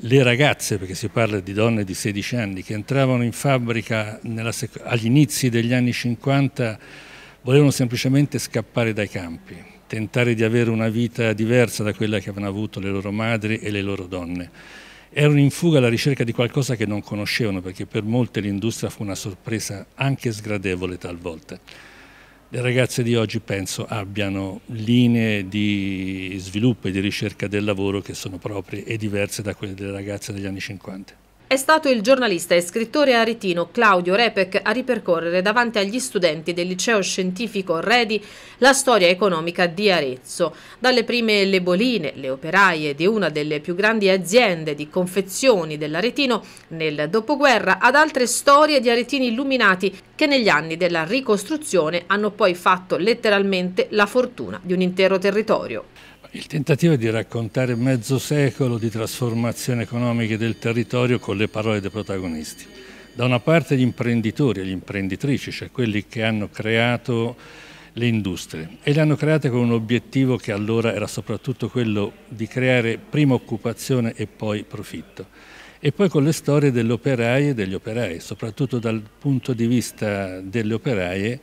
le ragazze, perché si parla di donne di 16 anni, che entravano in fabbrica agli inizi degli anni 50 volevano semplicemente scappare dai campi, tentare di avere una vita diversa da quella che avevano avuto le loro madri e le loro donne. Erano in fuga alla ricerca di qualcosa che non conoscevano, perché per molte l'industria fu una sorpresa anche sgradevole talvolta le ragazze di oggi penso abbiano linee di sviluppo e di ricerca del lavoro che sono proprie e diverse da quelle delle ragazze degli anni 50. È stato il giornalista e scrittore aretino Claudio Repec a ripercorrere davanti agli studenti del liceo scientifico Redi la storia economica di Arezzo. Dalle prime leboline, le operaie di una delle più grandi aziende di confezioni dell'aretino nel dopoguerra, ad altre storie di aretini illuminati che negli anni della ricostruzione hanno poi fatto letteralmente la fortuna di un intero territorio. Il tentativo è di raccontare mezzo secolo di trasformazioni economiche del territorio con le parole dei protagonisti. Da una parte gli imprenditori e le imprenditrici, cioè quelli che hanno creato le industrie e le hanno create con un obiettivo che allora era soprattutto quello di creare prima occupazione e poi profitto. E poi con le storie delle operaie e degli operai, soprattutto dal punto di vista delle operaie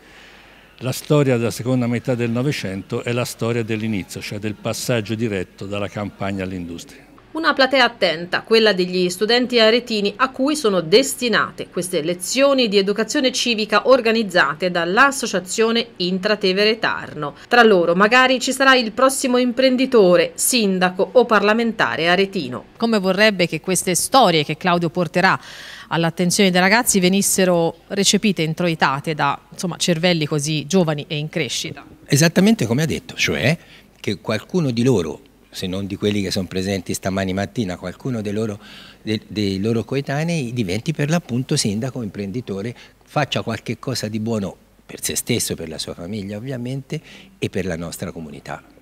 la storia della seconda metà del Novecento è la storia dell'inizio, cioè del passaggio diretto dalla campagna all'industria. Una platea attenta, quella degli studenti aretini a cui sono destinate queste lezioni di educazione civica organizzate dall'associazione Intratevere Tarno. Tra loro magari ci sarà il prossimo imprenditore, sindaco o parlamentare aretino. Come vorrebbe che queste storie che Claudio porterà all'attenzione dei ragazzi venissero recepite, introitate da insomma, cervelli così giovani e in crescita? Esattamente come ha detto, cioè che qualcuno di loro se non di quelli che sono presenti stamani mattina, qualcuno dei loro, dei, dei loro coetanei diventi per l'appunto sindaco, imprenditore, faccia qualche cosa di buono per se stesso, per la sua famiglia ovviamente e per la nostra comunità.